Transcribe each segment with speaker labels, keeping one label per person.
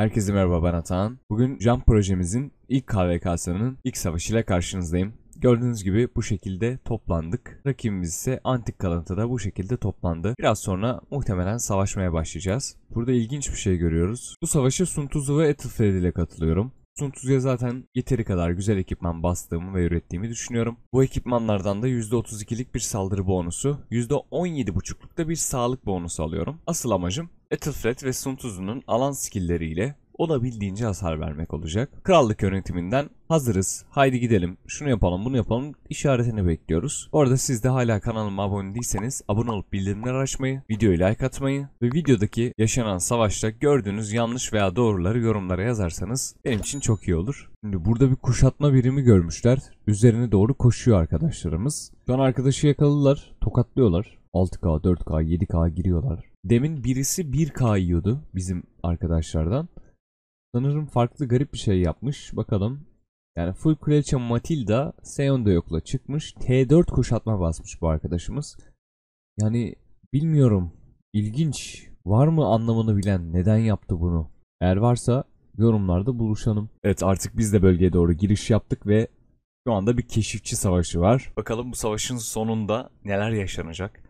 Speaker 1: Herkese merhaba ben Atahan. Bugün Jump projemizin ilk KVK'sının ilk savaşıyla karşınızdayım. Gördüğünüz gibi bu şekilde toplandık. Rakibimiz ise antik kalıntıda bu şekilde toplandı. Biraz sonra muhtemelen savaşmaya başlayacağız. Burada ilginç bir şey görüyoruz. Bu savaşı Sun Tzu ve Ethelfred ile katılıyorum. Sun Tzu'ya zaten yeteri kadar güzel ekipman bastığımı ve ürettiğimi düşünüyorum. Bu ekipmanlardan da %32'lik bir saldırı bonusu, %17.5'luk da bir sağlık bonusu alıyorum. Asıl amacım Ethelfred ve Sun Tzu'nun alan skilleriyle olabildiğince hasar vermek olacak. Krallık yönetiminden hazırız. Haydi gidelim. Şunu yapalım bunu yapalım işaretini bekliyoruz. Bu arada siz de hala kanalıma abone değilseniz abone olup bildirimleri açmayı, videoyu like atmayı ve videodaki yaşanan savaşta gördüğünüz yanlış veya doğruları yorumlara yazarsanız benim için çok iyi olur. Şimdi burada bir kuşatma birimi görmüşler. Üzerine doğru koşuyor arkadaşlarımız. Şu an arkadaşı yakaladılar, tokatlıyorlar. 6K, 4K, 7K giriyorlar. Demin birisi 1K yiyordu bizim arkadaşlardan. Sanırım farklı garip bir şey yapmış. Bakalım. Yani full kraliçe Matilda Seon'da yokla çıkmış. T4 kuşatma basmış bu arkadaşımız. Yani bilmiyorum. İlginç. Var mı anlamını bilen neden yaptı bunu? Eğer varsa yorumlarda buluşalım. Evet artık biz de bölgeye doğru giriş yaptık ve şu anda bir keşifçi savaşı var. Bakalım bu savaşın sonunda neler yaşanacak?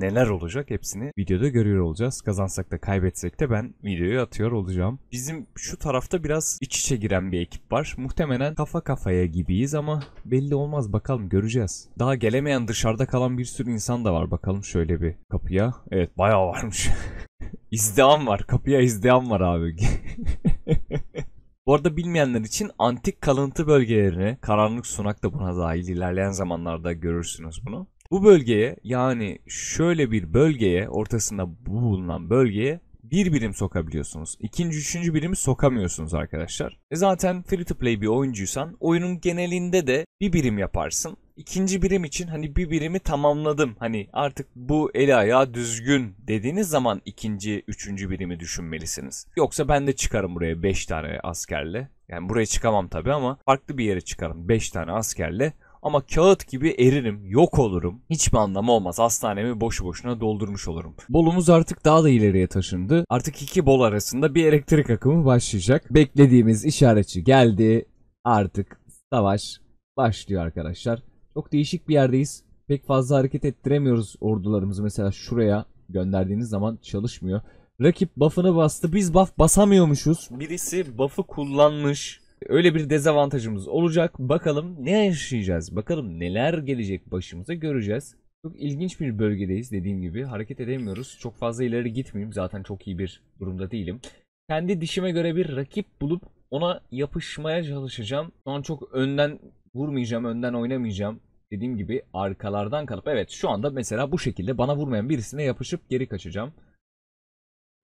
Speaker 1: neler olacak hepsini videoda görüyor olacağız. Kazansak da kaybetsek de ben videoyu atıyor olacağım. Bizim şu tarafta biraz iç içe giren bir ekip var. Muhtemelen kafa kafaya gibiyiz ama belli olmaz bakalım göreceğiz. Daha gelemeyen dışarıda kalan bir sürü insan da var. Bakalım şöyle bir kapıya. Evet bayağı varmış. izdiham var. Kapıya izdiham var abi. Bu arada bilmeyenler için antik kalıntı bölgelerini, karanlık sunak da buna dahil ilerleyen zamanlarda görürsünüz bunu. Bu bölgeye yani şöyle bir bölgeye ortasında bu bulunan bölgeye bir birim sokabiliyorsunuz. İkinci, üçüncü birimi sokamıyorsunuz arkadaşlar. E zaten free to play bir oyuncuysan oyunun genelinde de bir birim yaparsın. İkinci birim için hani bir birimi tamamladım. Hani artık bu eli ayağı düzgün dediğiniz zaman ikinci, üçüncü birimi düşünmelisiniz. Yoksa ben de çıkarım buraya 5 tane askerle. Yani buraya çıkamam tabii ama farklı bir yere çıkarım 5 tane askerle. Ama kağıt gibi eririm, yok olurum. Hiçbir anlamı olmaz. Hastanemi boşu boşuna doldurmuş olurum. Bolumuz artık daha da ileriye taşındı. Artık iki bol arasında bir elektrik akımı başlayacak. Beklediğimiz işaretçi geldi. Artık savaş başlıyor arkadaşlar. Çok değişik bir yerdeyiz. Pek fazla hareket ettiremiyoruz ordularımızı. Mesela şuraya gönderdiğiniz zaman çalışmıyor. Rakip buff'ını bastı. Biz buff basamıyormuşuz. Birisi buff'ı kullanmış. Öyle bir dezavantajımız olacak. Bakalım ne yaşayacağız? Bakalım neler gelecek başımıza göreceğiz. Çok ilginç bir bölgedeyiz dediğim gibi. Hareket edemiyoruz. Çok fazla ileri gitmeyeyim. Zaten çok iyi bir durumda değilim. Kendi dişime göre bir rakip bulup ona yapışmaya çalışacağım. Şu an çok önden vurmayacağım, önden oynamayacağım. Dediğim gibi arkalardan kalıp evet şu anda mesela bu şekilde bana vurmayan birisine yapışıp geri kaçacağım.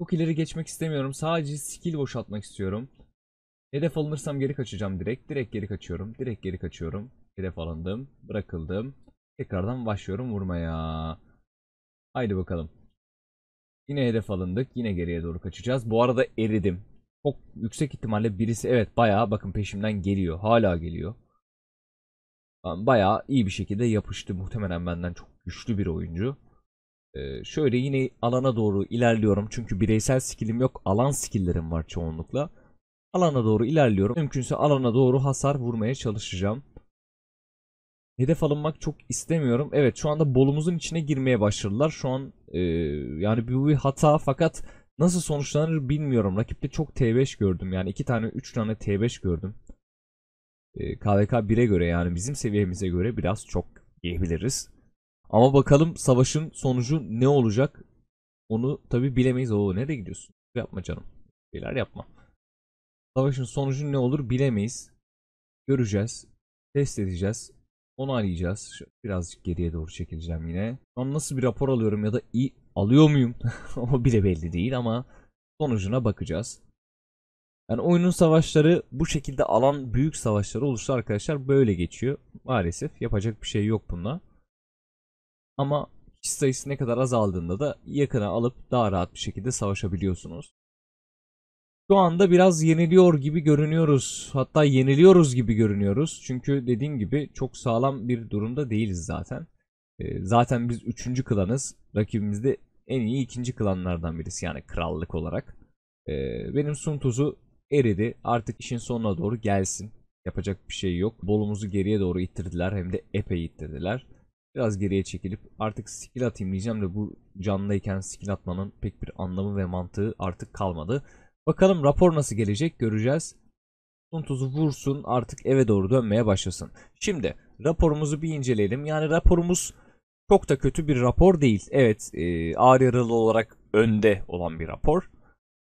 Speaker 1: Çok ileri geçmek istemiyorum. Sadece skill boşaltmak istiyorum. Hedef alınırsam geri kaçacağım direkt. Direkt geri kaçıyorum. Direkt geri kaçıyorum. Hedef alındım. Bırakıldım. Tekrardan başlıyorum vurmaya. Haydi bakalım. Yine hedef alındık. Yine geriye doğru kaçacağız. Bu arada eridim. Çok yüksek ihtimalle birisi evet bayağı bakın peşimden geliyor. Hala geliyor. Ben bayağı iyi bir şekilde yapıştı. Muhtemelen benden çok güçlü bir oyuncu. Ee, şöyle yine alana doğru ilerliyorum. Çünkü bireysel skillim yok. Alan skillerim var çoğunlukla. Alana doğru ilerliyorum. Mümkünse alana doğru hasar vurmaya çalışacağım. Hedef alınmak çok istemiyorum. Evet şu anda bolumuzun içine girmeye başladılar. Şu an e, yani bu bir hata fakat nasıl sonuçlanır bilmiyorum. Rakipte çok T5 gördüm. Yani 2 tane 3 tane T5 gördüm. E, KVK 1'e göre yani bizim seviyemize göre biraz çok diyebiliriz. Ama bakalım savaşın sonucu ne olacak? Onu tabi bilemeyiz. O nereye gidiyorsun? Yapma canım. Şeyler yapma. Savaşın sonucu ne olur bilemeyiz. Göreceğiz. Test edeceğiz. Onaylayacağız. Şöyle birazcık geriye doğru çekileceğim yine. Şu nasıl bir rapor alıyorum ya da iyi alıyor muyum? o bile belli değil ama sonucuna bakacağız. Yani oyunun savaşları bu şekilde alan büyük savaşları oluştu arkadaşlar. Böyle geçiyor. Maalesef yapacak bir şey yok bunda. Ama kişi sayısı ne kadar azaldığında da yakına alıp daha rahat bir şekilde savaşabiliyorsunuz şu anda biraz yeniliyor gibi görünüyoruz. Hatta yeniliyoruz gibi görünüyoruz. Çünkü dediğim gibi çok sağlam bir durumda değiliz zaten. Ee, zaten biz üçüncü klanız. Rakibimiz de en iyi ikinci klanlardan birisi yani krallık olarak. Ee, benim suntuzu eridi. Artık işin sonuna doğru gelsin. Yapacak bir şey yok. Bolumuzu geriye doğru ittirdiler. Hem de epey ittirdiler. Biraz geriye çekilip artık skill atayım diyeceğim de bu canlıyken skill atmanın pek bir anlamı ve mantığı artık kalmadı. Bakalım rapor nasıl gelecek göreceğiz. Suntuzu vursun artık eve doğru dönmeye başlasın. Şimdi raporumuzu bir inceleyelim. Yani raporumuz çok da kötü bir rapor değil. Evet e, ağır yaralı olarak önde olan bir rapor.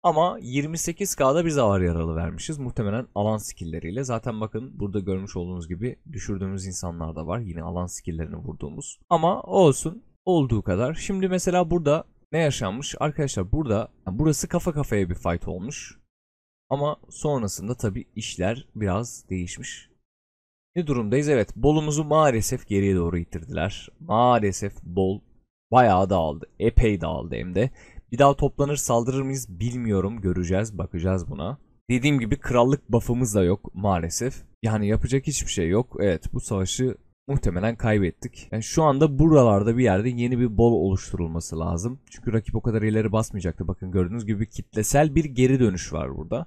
Speaker 1: Ama 28K'da biz ağır yaralı vermişiz. Muhtemelen alan skilleriyle. Zaten bakın burada görmüş olduğunuz gibi düşürdüğümüz insanlar da var. Yine alan skilllerini vurduğumuz. Ama olsun olduğu kadar. Şimdi mesela burada ne yaşanmış? Arkadaşlar burada yani burası kafa kafaya bir fight olmuş. Ama sonrasında tabi işler biraz değişmiş. Ne durumdayız? Evet Bol'umuzu maalesef geriye doğru itirdiler. Maalesef Bol bayağı dağıldı. Epey dağıldı hem de. Bir daha toplanır saldırır mıyız bilmiyorum. Göreceğiz bakacağız buna. Dediğim gibi krallık buff'ımız da yok maalesef. Yani yapacak hiçbir şey yok. Evet bu savaşı muhtemelen kaybettik. Yani şu anda buralarda bir yerde yeni bir bol oluşturulması lazım. Çünkü rakip o kadar ileri basmayacaktı. Bakın gördüğünüz gibi kitlesel bir geri dönüş var burada.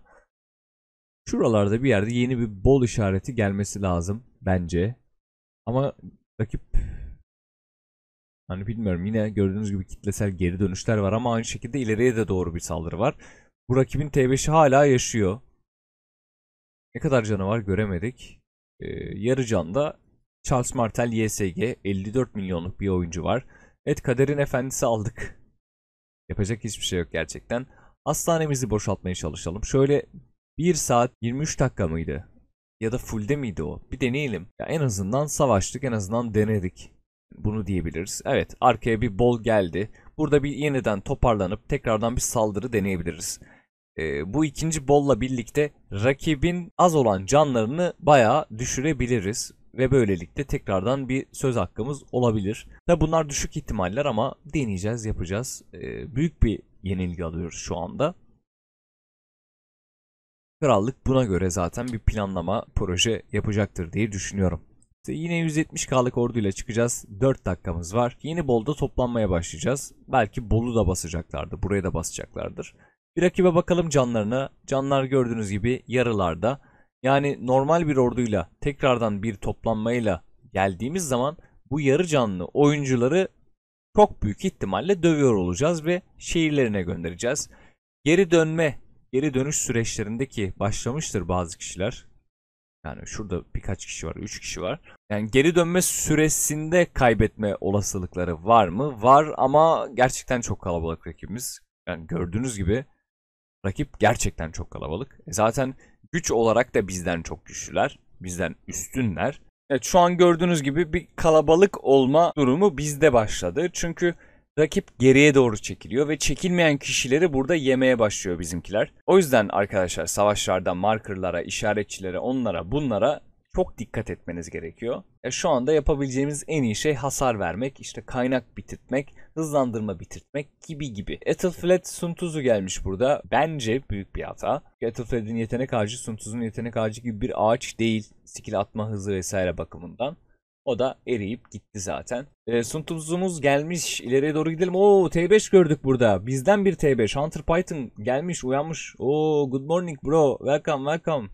Speaker 1: Şuralarda bir yerde yeni bir bol işareti gelmesi lazım bence. Ama rakip hani bilmiyorum yine gördüğünüz gibi kitlesel geri dönüşler var ama aynı şekilde ileriye de doğru bir saldırı var. Bu rakibin T5'i hala yaşıyor. Ne kadar canı var göremedik. Ee, yarı can da Charles Martel YSG 54 milyonluk bir oyuncu var. Evet kaderin efendisi aldık. Yapacak hiçbir şey yok gerçekten. Hastanemizi boşaltmaya çalışalım. Şöyle 1 saat 23 dakika mıydı? Ya da fullde miydi o? Bir deneyelim. Ya en azından savaştık, en azından denedik. Bunu diyebiliriz. Evet, arkaya bir bol geldi. Burada bir yeniden toparlanıp tekrardan bir saldırı deneyebiliriz. Ee, bu ikinci bolla birlikte rakibin az olan canlarını bayağı düşürebiliriz ve böylelikle tekrardan bir söz hakkımız olabilir. Tabi bunlar düşük ihtimaller ama deneyeceğiz, yapacağız. E, büyük bir yenilgi alıyoruz şu anda. Krallık buna göre zaten bir planlama proje yapacaktır diye düşünüyorum. İşte yine 170 kalık orduyla çıkacağız. 4 dakikamız var. Yeni Bolu'da toplanmaya başlayacağız. Belki Bolu da basacaklardır Buraya da basacaklardır. Bir rakibe bakalım canlarına. Canlar gördüğünüz gibi yarılarda. Yani normal bir orduyla tekrardan bir toplanmayla geldiğimiz zaman bu yarı canlı oyuncuları çok büyük ihtimalle dövüyor olacağız ve şehirlerine göndereceğiz. Geri dönme, geri dönüş süreçlerindeki başlamıştır bazı kişiler. Yani şurada birkaç kişi var, 3 kişi var. Yani geri dönme süresinde kaybetme olasılıkları var mı? Var ama gerçekten çok kalabalık rakibimiz. Yani gördüğünüz gibi rakip gerçekten çok kalabalık. E zaten güç olarak da bizden çok güçlüler. Bizden üstünler. Evet şu an gördüğünüz gibi bir kalabalık olma durumu bizde başladı. Çünkü rakip geriye doğru çekiliyor ve çekilmeyen kişileri burada yemeye başlıyor bizimkiler. O yüzden arkadaşlar savaşlarda markerlara, işaretçilere, onlara, bunlara çok dikkat etmeniz gerekiyor. E şu anda yapabileceğimiz en iyi şey hasar vermek, işte kaynak bitirtmek, hızlandırma bitirtmek gibi gibi. Ethelflaed Suntuzu gelmiş burada. Bence büyük bir hata. Ethelflaed'in yetenek ağacı Suntuz'un yetenek ağacı gibi bir ağaç değil. Skill atma hızı vesaire bakımından. O da eriyip gitti zaten. E, Suntuzumuz gelmiş. İleriye doğru gidelim. Oo T5 gördük burada. Bizden bir T5. Hunter Python gelmiş uyanmış. Oo good morning bro. Welcome welcome.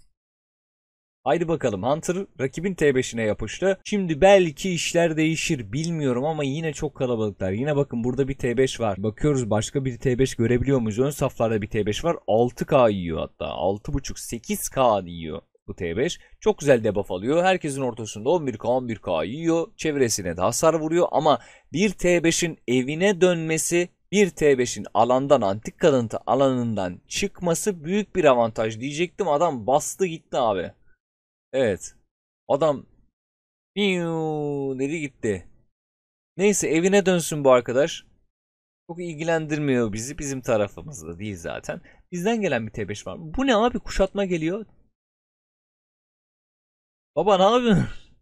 Speaker 1: Haydi bakalım Hunter rakibin T5'ine yapıştı. Şimdi belki işler değişir bilmiyorum ama yine çok kalabalıklar. Yine bakın burada bir T5 var. Bakıyoruz başka bir T5 görebiliyor muyuz? Ön saflarda bir T5 var. 6K yiyor hatta. 6.5 8K yiyor bu T5. Çok güzel debuff alıyor. Herkesin ortasında 11K 11K yiyor. Çevresine de hasar vuruyor ama bir T5'in evine dönmesi bir T5'in alandan antik kalıntı alanından çıkması büyük bir avantaj diyecektim. Adam bastı gitti abi. Evet. Adam Miu dedi gitti. Neyse evine dönsün bu arkadaş. Çok ilgilendirmiyor bizi. Bizim tarafımızda değil zaten. Bizden gelen bir t var. Bu ne abi? Kuşatma geliyor. Baba ne yapıyorsun?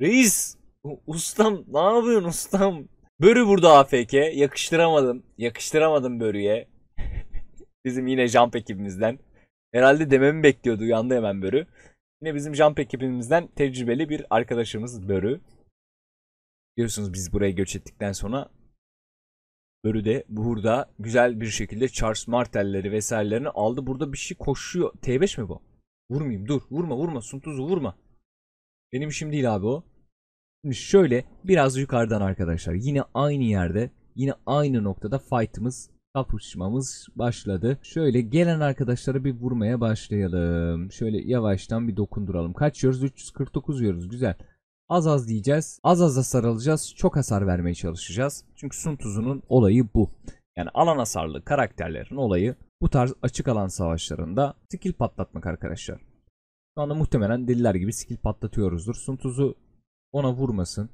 Speaker 1: Reis. Ustam ne yapıyorsun ustam? Börü burada AFK. Yakıştıramadım. Yakıştıramadım Börü'ye. Bizim yine jump ekibimizden. Herhalde dememi bekliyordu. Uyandı hemen Börü. Yine bizim jump ekibimizden tecrübeli bir arkadaşımız Börü. Biliyorsunuz biz buraya göç ettikten sonra Börü de burada güzel bir şekilde Charles Martel'leri vesairelerini aldı. Burada bir şey koşuyor. T5 mi bu? Vurmayayım dur vurma vurma Suntuzu vurma. Benim işim değil abi o. Şimdi şöyle biraz yukarıdan arkadaşlar yine aynı yerde yine aynı noktada fight'ımız kapışmamız başladı. Şöyle gelen arkadaşlara bir vurmaya başlayalım. Şöyle yavaştan bir dokunduralım. Kaçıyoruz? 349 yiyoruz. Güzel. Az az diyeceğiz. Az az da sarılacağız. Çok hasar vermeye çalışacağız. Çünkü Sun tuzunun olayı bu. Yani alan hasarlı karakterlerin olayı bu tarz açık alan savaşlarında skill patlatmak arkadaşlar. Şu anda muhtemelen deliler gibi skill patlatıyoruzdur. Sun tuzu ona vurmasın.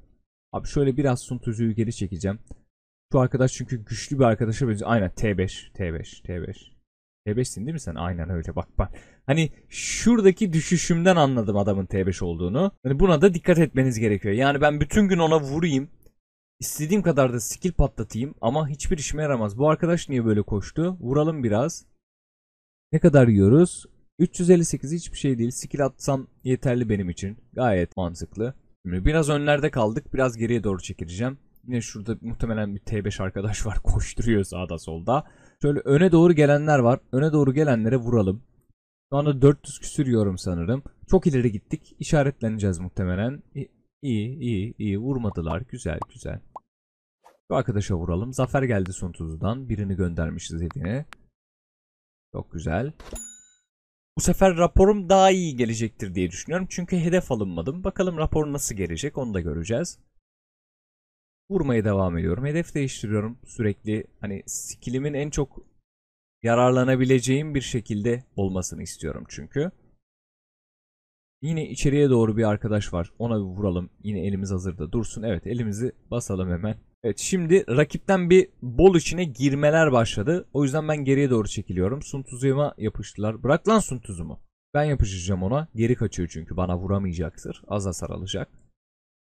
Speaker 1: Abi şöyle biraz Sun Tzu'yu geri çekeceğim. Şu arkadaş çünkü güçlü bir arkadaşa benziyor. Aynen T5. T5. T5. T5'sin değil mi sen? Aynen öyle bak bak. Hani şuradaki düşüşümden anladım adamın T5 olduğunu. Hani buna da dikkat etmeniz gerekiyor. Yani ben bütün gün ona vurayım. İstediğim kadar da skill patlatayım ama hiçbir işime yaramaz. Bu arkadaş niye böyle koştu? Vuralım biraz. Ne kadar yiyoruz? 358 hiçbir şey değil. Skill atsam yeterli benim için. Gayet mantıklı. Şimdi biraz önlerde kaldık. Biraz geriye doğru çekileceğim. Yine şurada muhtemelen bir T5 arkadaş var koşturuyor sağda solda. Şöyle öne doğru gelenler var. Öne doğru gelenlere vuralım. Şu anda 400 küsür yorum sanırım. Çok ileri gittik. İşaretleneceğiz muhtemelen. İyi iyi iyi vurmadılar. Güzel güzel. Şu arkadaşa vuralım. Zafer geldi son Suntuzu'dan. Birini göndermişiz hediyene. Çok güzel. Bu sefer raporum daha iyi gelecektir diye düşünüyorum. Çünkü hedef alınmadım. Bakalım rapor nasıl gelecek onu da göreceğiz vurmaya devam ediyorum. Hedef değiştiriyorum sürekli. Hani skillimin en çok yararlanabileceğim bir şekilde olmasını istiyorum çünkü. Yine içeriye doğru bir arkadaş var. Ona bir vuralım. Yine elimiz hazırda dursun. Evet elimizi basalım hemen. Evet şimdi rakipten bir bol içine girmeler başladı. O yüzden ben geriye doğru çekiliyorum. Suntuzuma yapıştılar. Bırak lan suntuzumu. Ben yapışacağım ona. Geri kaçıyor çünkü bana vuramayacaktır. Az hasar alacak.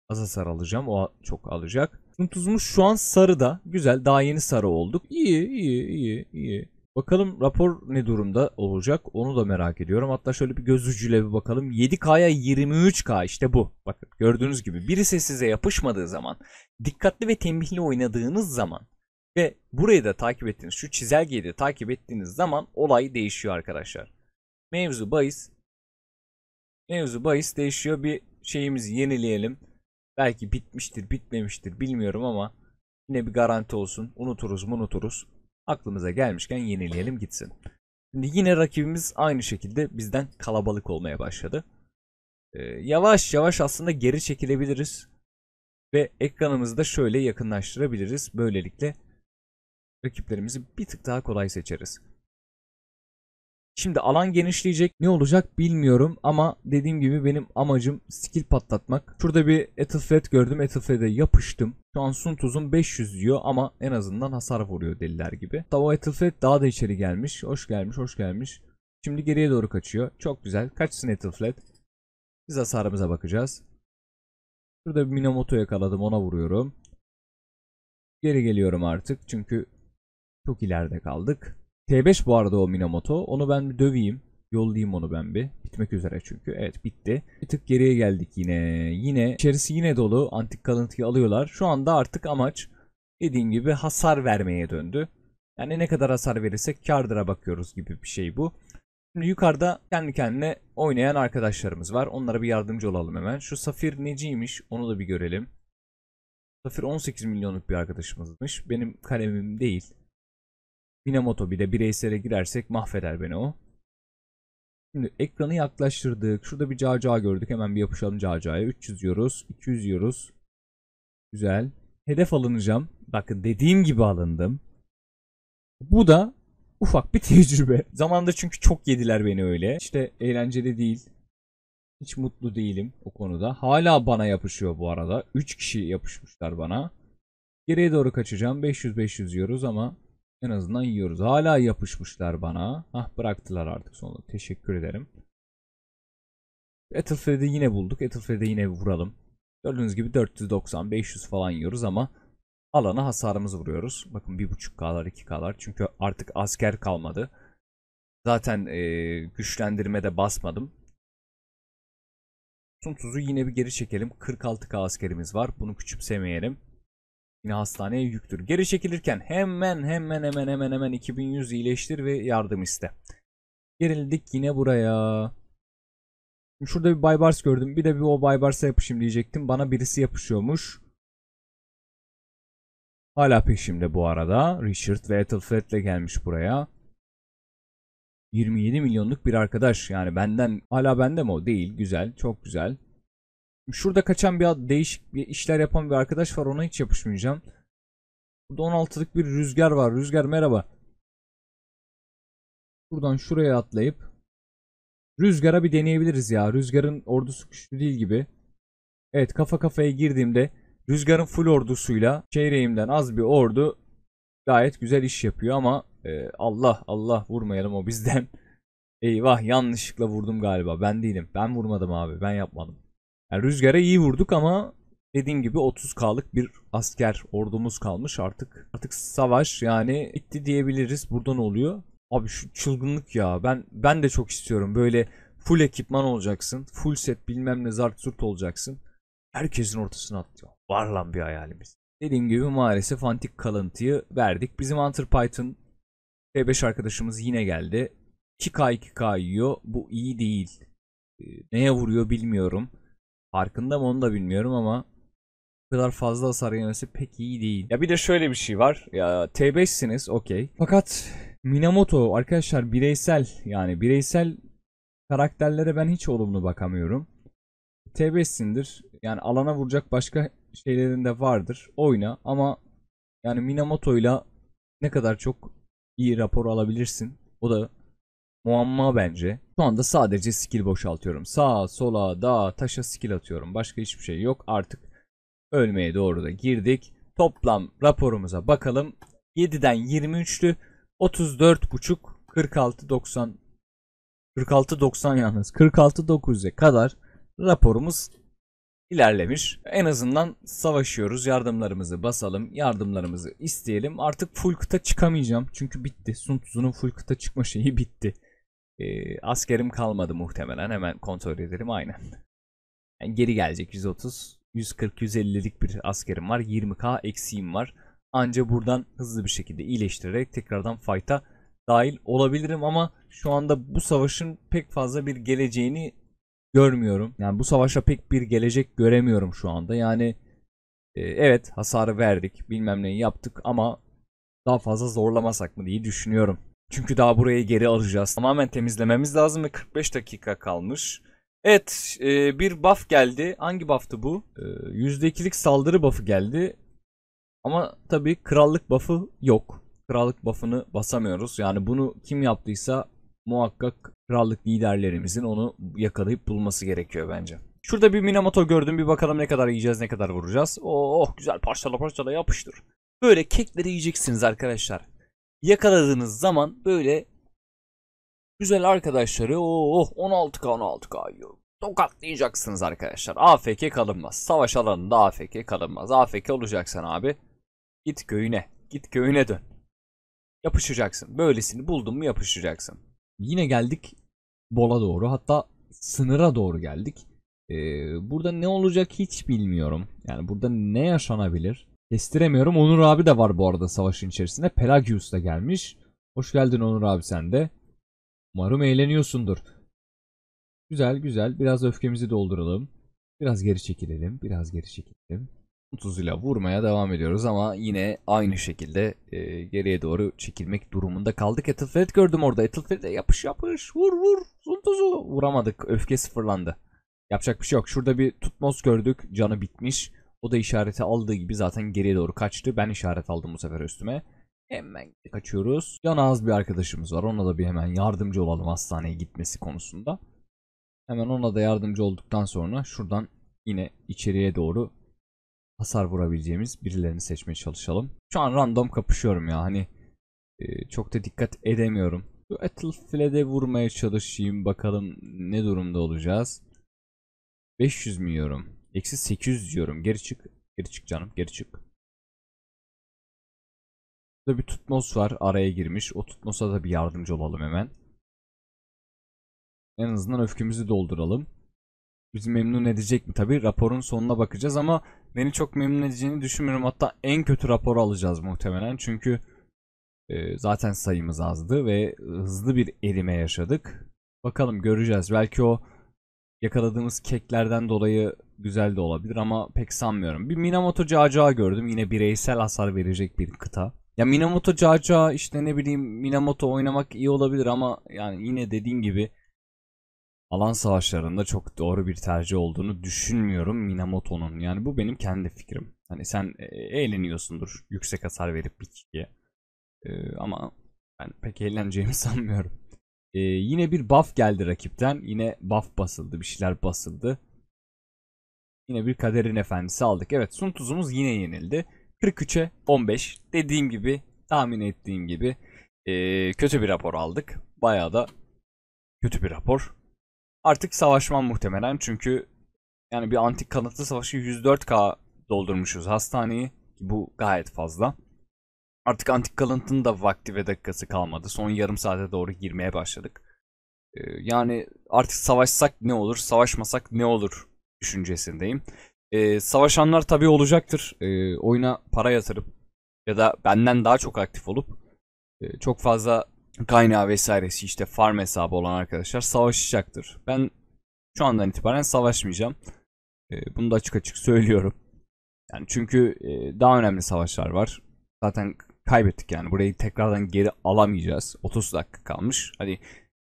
Speaker 1: Az hasar alacağım. O çok alacak. Kuntuzumuz şu an sarıda. Güzel daha yeni sarı olduk. İyi iyi iyi iyi. Bakalım rapor ne durumda olacak onu da merak ediyorum. Hatta şöyle bir göz ucuyla bir bakalım. 7K'ya 23K işte bu. Bakın gördüğünüz gibi birisi size yapışmadığı zaman, dikkatli ve tembihli oynadığınız zaman ve burayı da takip ettiğiniz, şu çizelgeyi de takip ettiğiniz zaman olay değişiyor arkadaşlar. Mevzu bahis. Mevzu bahis değişiyor. Bir şeyimizi yenileyelim. Belki bitmiştir, bitmemiştir bilmiyorum ama yine bir garanti olsun. Unuturuz, unuturuz. Aklımıza gelmişken yenileyelim gitsin. Şimdi yine rakibimiz aynı şekilde bizden kalabalık olmaya başladı. Ee, yavaş yavaş aslında geri çekilebiliriz ve ekranımızı da şöyle yakınlaştırabiliriz. Böylelikle rakiplerimizi bir tık daha kolay seçeriz. Şimdi alan genişleyecek. Ne olacak bilmiyorum ama dediğim gibi benim amacım skill patlatmak. Şurada bir Ethelfred gördüm. Ethelfred'e yapıştım. Şu an Suntuz'un 500 diyor ama en azından hasar vuruyor deliler gibi. Tava Ethelfred daha da içeri gelmiş. Hoş gelmiş, hoş gelmiş. Şimdi geriye doğru kaçıyor. Çok güzel. Kaçsın Ethelfred. Biz hasarımıza bakacağız. Şurada bir Minamoto yakaladım. Ona vuruyorum. Geri geliyorum artık çünkü çok ileride kaldık. T5 bu arada o Minamoto. Onu ben bir döveyim. Yollayayım onu ben bir. Bitmek üzere çünkü. Evet bitti. Bir tık geriye geldik yine. Yine içerisi yine dolu. Antik kalıntıyı alıyorlar. Şu anda artık amaç dediğim gibi hasar vermeye döndü. Yani ne kadar hasar verirsek kardıra bakıyoruz gibi bir şey bu. Şimdi yukarıda kendi kendine oynayan arkadaşlarımız var. Onlara bir yardımcı olalım hemen. Şu Safir neciymiş onu da bir görelim. Safir 18 milyonluk bir arkadaşımızmış. Benim kalemim değil. Minamoto bile bireysele girersek mahveder beni o. Şimdi ekranı yaklaştırdık. Şurada bir cağcağ gördük. Hemen bir yapışalım cağcağya. 300 yiyoruz. 200 yiyoruz. Güzel. Hedef alınacağım. Bakın dediğim gibi alındım. Bu da ufak bir tecrübe. Zamanında çünkü çok yediler beni öyle. İşte eğlenceli değil. Hiç mutlu değilim o konuda. Hala bana yapışıyor bu arada. 3 kişi yapışmışlar bana. Geriye doğru kaçacağım. 500-500 yiyoruz ama en azından yiyoruz. Hala yapışmışlar bana. Hah bıraktılar artık sonunda. Teşekkür ederim. Ethelfred'i yine bulduk. Ethelfred'e yine vuralım. Gördüğünüz gibi 490-500 falan yiyoruz ama alana hasarımızı vuruyoruz. Bakın 1.5K'lar 2K'lar çünkü artık asker kalmadı. Zaten e, güçlendirme de basmadım. Sun tuzu yine bir geri çekelim. 46K askerimiz var. Bunu küçümsemeyelim. Yine hastaneye yüktür. Geri çekilirken hemen hemen hemen hemen hemen 2100 iyileştir ve yardım iste. Gerildik yine buraya. Şurada bir Baybars gördüm. Bir de bir o Baybars'a yapışayım diyecektim. Bana birisi yapışıyormuş. Hala peşimde bu arada. Richard ve Ethelfred ile gelmiş buraya. 27 milyonluk bir arkadaş. Yani benden hala bende mi o? Değil. Güzel. Çok güzel. Şurada kaçan bir değişik bir işler yapan bir arkadaş var ona hiç yapışmayacağım. Burada 16'lık bir rüzgar var. Rüzgar merhaba. Buradan şuraya atlayıp Rüzgara bir deneyebiliriz ya. Rüzgarın ordusu güçlü değil gibi. Evet kafa kafaya girdiğimde Rüzgarın full ordusuyla çeyreğimden az bir ordu gayet güzel iş yapıyor ama e, Allah Allah vurmayalım o bizden. Eyvah yanlışlıkla vurdum galiba. Ben değilim. Ben vurmadım abi. Ben yapmadım. Yani rüzgara iyi vurduk ama dediğim gibi 30K'lık bir asker ordumuz kalmış artık. Artık savaş yani bitti diyebiliriz. Burada ne oluyor? Abi şu çılgınlık ya. Ben ben de çok istiyorum. Böyle full ekipman olacaksın. Full set bilmem ne zart zurt olacaksın. Herkesin ortasına atıyor. Var lan bir hayalimiz. Dediğim gibi maalesef antik kalıntıyı verdik. Bizim Hunter Python P5 arkadaşımız yine geldi. 2K 2K yiyor. Bu iyi değil. Ee, neye vuruyor bilmiyorum. Farkında mı onu da bilmiyorum ama bu kadar fazla hasar yemesi pek iyi değil. Ya bir de şöyle bir şey var. Ya T5'siniz okey. Fakat Minamoto arkadaşlar bireysel yani bireysel karakterlere ben hiç olumlu bakamıyorum. T5'sindir. Yani alana vuracak başka şeylerin de vardır. Oyna ama yani Minamoto'yla ne kadar çok iyi rapor alabilirsin. O da muamma bence. Şu anda sadece skill boşaltıyorum. Sağa, sola, dağa, taşa skill atıyorum. Başka hiçbir şey yok. Artık ölmeye doğru da girdik. Toplam raporumuza bakalım. 7'den 23'lü 34.5 46 90 46 90 yalnız 46 900'e kadar raporumuz ilerlemiş. En azından savaşıyoruz. Yardımlarımızı basalım. Yardımlarımızı isteyelim. Artık full kıta çıkamayacağım. Çünkü bitti. Sun Tzu'nun full kıta çıkma şeyi bitti. E, askerim kalmadı muhtemelen. Hemen kontrol edelim aynen. Yani geri gelecek 130, 140, 150'lik bir askerim var. 20k eksiğim var. Anca buradan hızlı bir şekilde iyileştirerek tekrardan fight'a dahil olabilirim ama şu anda bu savaşın pek fazla bir geleceğini görmüyorum. Yani bu savaşa pek bir gelecek göremiyorum şu anda. Yani e, evet hasarı verdik bilmem neyi yaptık ama daha fazla zorlamasak mı diye düşünüyorum. Çünkü daha burayı geri alacağız. Tamamen temizlememiz lazım ve 45 dakika kalmış. Evet e, bir buff geldi. Hangi buff'tı bu? E, %2'lik saldırı buff'ı geldi. Ama tabii krallık buff'ı yok. Krallık buff'ını basamıyoruz. Yani bunu kim yaptıysa muhakkak krallık liderlerimizin onu yakalayıp bulması gerekiyor bence. Şurada bir Minamoto gördüm. Bir bakalım ne kadar yiyeceğiz, ne kadar vuracağız. Oh, güzel parçala parçala yapıştır. Böyle kekleri yiyeceksiniz arkadaşlar yakaladığınız zaman böyle güzel arkadaşları oh 16k 16k yiyor. Tokatlayacaksınız arkadaşlar. AFK kalınmaz. Savaş alanında AFK kalınmaz. AFK olacaksan abi git köyüne. Git köyüne dön. Yapışacaksın. Böylesini buldun mu yapışacaksın. Yine geldik Bola doğru. Hatta sınıra doğru geldik. Ee, burada ne olacak hiç bilmiyorum. Yani burada ne yaşanabilir? Kestiremiyorum. Onur abi de var bu arada savaşın içerisinde. Pelagius da gelmiş. Hoş geldin Onur abi sen de. Umarım eğleniyorsundur. Güzel güzel. Biraz öfkemizi dolduralım. Biraz geri çekilelim. Biraz geri çekilelim. ile vurmaya devam ediyoruz ama yine aynı şekilde e, geriye doğru çekilmek durumunda kaldık. Ethelfred gördüm orada. Ethelfred'e yapış yapış vur vur Zuntuzu vuramadık. Öfke sıfırlandı. Yapacak bir şey yok. Şurada bir tutmos gördük. Canı bitmiş. O da işareti aldığı gibi zaten geriye doğru kaçtı. Ben işaret aldım bu sefer üstüme. Hemen kaçıyoruz. Yan ağız bir arkadaşımız var. Ona da bir hemen yardımcı olalım hastaneye gitmesi konusunda. Hemen ona da yardımcı olduktan sonra şuradan yine içeriye doğru hasar vurabileceğimiz birilerini seçmeye çalışalım. Şu an random kapışıyorum ya hani e, çok da dikkat edemiyorum. Battlefield'e vurmaya çalışayım bakalım ne durumda olacağız. 500 mi yiyorum? Eksi 800 diyorum. Geri çık. Geri çık canım. Geri çık. Burada bir tutmos var. Araya girmiş. O tutmosa da bir yardımcı olalım hemen. En azından öfkümüzü dolduralım. Bizi memnun edecek mi? Tabi raporun sonuna bakacağız ama beni çok memnun edeceğini düşünmüyorum. Hatta en kötü raporu alacağız muhtemelen. Çünkü e, zaten sayımız azdı ve hızlı bir erime yaşadık. Bakalım göreceğiz. Belki o yakaladığımız keklerden dolayı güzel de olabilir ama pek sanmıyorum. Bir Minamoto Cacağı gördüm. Yine bireysel hasar verecek bir kıta. Ya Minamoto Cacağı işte ne bileyim Minamoto oynamak iyi olabilir ama yani yine dediğin gibi alan savaşlarında çok doğru bir tercih olduğunu düşünmüyorum Minamoto'nun. Yani bu benim kendi fikrim. Hani sen e, eğleniyorsundur yüksek hasar verip bir kişiye. Ee, ama ben pek eğleneceğimi sanmıyorum. Ee, yine bir buff geldi rakipten. Yine buff basıldı. Bir şeyler basıldı. Yine bir kaderin efendisi aldık. Evet sun tuzumuz yine yenildi. 43'e 15. Dediğim gibi tahmin ettiğim gibi e, kötü bir rapor aldık. Baya da kötü bir rapor. Artık savaşmam muhtemelen çünkü yani bir antik kanıtlı savaşı 104k doldurmuşuz hastaneyi. Bu gayet fazla. Artık antik kalıntının da vakti ve dakikası kalmadı. Son yarım saate doğru girmeye başladık. Ee, yani artık savaşsak ne olur, savaşmasak ne olur düşüncesindeyim. Ee, savaşanlar tabii olacaktır. Ee, oyuna para yatırıp ya da benden daha çok aktif olup e, çok fazla kaynağı vesairesi işte farm hesabı olan arkadaşlar savaşacaktır. Ben şu andan itibaren savaşmayacağım. E, bunu da açık açık söylüyorum. Yani çünkü e, daha önemli savaşlar var. Zaten kaybettik yani. Burayı tekrardan geri alamayacağız. 30 dakika kalmış. Hani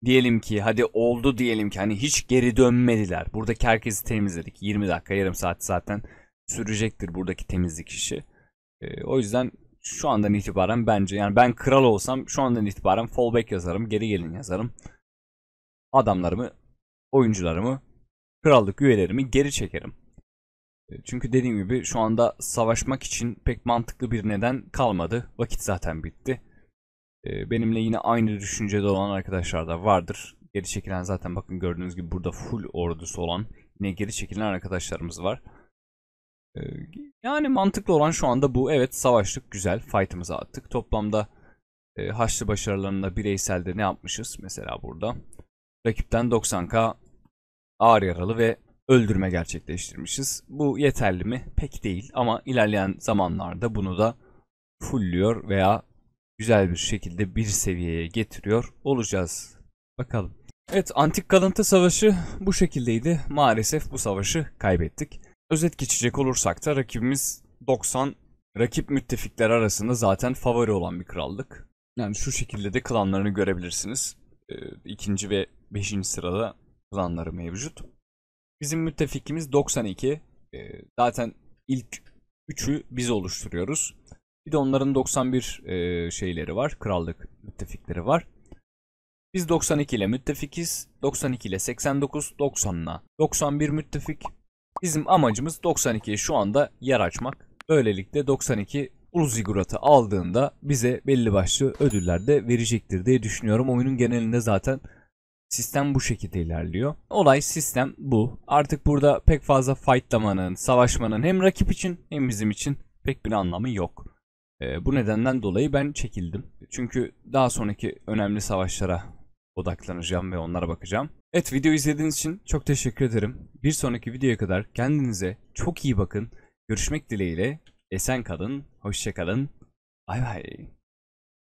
Speaker 1: diyelim ki hadi oldu diyelim ki hani hiç geri dönmediler. Buradaki herkesi temizledik. 20 dakika yarım saat zaten sürecektir buradaki temizlik işi. E, o yüzden şu andan itibaren bence yani ben kral olsam şu andan itibaren fallback yazarım. Geri gelin yazarım. Adamlarımı, oyuncularımı, krallık üyelerimi geri çekerim. E, çünkü dediğim gibi şu anda savaşmak için pek mantıklı bir neden kalmadı. Vakit zaten bitti. E, benimle yine aynı düşüncede olan arkadaşlar da vardır. Geri çekilen zaten bakın gördüğünüz gibi burada full ordusu olan yine geri çekilen arkadaşlarımız var. E, yani mantıklı olan şu anda bu. Evet savaştık güzel fight'ımızı attık. Toplamda Haçlı başarılarında bireyselde ne yapmışız? Mesela burada. Rakipten 90k ağır yaralı ve öldürme gerçekleştirmişiz. Bu yeterli mi? Pek değil ama ilerleyen zamanlarda bunu da fullüyor veya güzel bir şekilde bir seviyeye getiriyor olacağız. Bakalım. Evet Antik Kalıntı Savaşı bu şekildeydi. Maalesef bu savaşı kaybettik. Özet geçecek olursak da rakibimiz 90 rakip müttefikler arasında zaten favori olan bir krallık. Yani şu şekilde de klanlarını görebilirsiniz. Ee, ikinci ve beşinci sırada klanları mevcut. Bizim müttefikimiz 92. Ee, zaten ilk üçü biz oluşturuyoruz. Bir de onların 91 e, şeyleri var. Krallık müttefikleri var. Biz 92 ile müttefikiz. 92 ile 89, 90'la 91 müttefik. Bizim amacımız 92'ye şu anda yer açmak. Böylelikle 92 ulus ziguratı aldığında bize belli başlı ödüller de verecektir diye düşünüyorum. Oyunun genelinde zaten Sistem bu şekilde ilerliyor. Olay sistem bu. Artık burada pek fazla fightlamanın, savaşmanın hem rakip için hem bizim için pek bir anlamı yok. E, bu nedenden dolayı ben çekildim. Çünkü daha sonraki önemli savaşlara odaklanacağım ve onlara bakacağım. Evet video izlediğiniz için çok teşekkür ederim. Bir sonraki videoya kadar kendinize çok iyi bakın. Görüşmek dileğiyle. Esen kalın, hoşça kalın. Bay bay.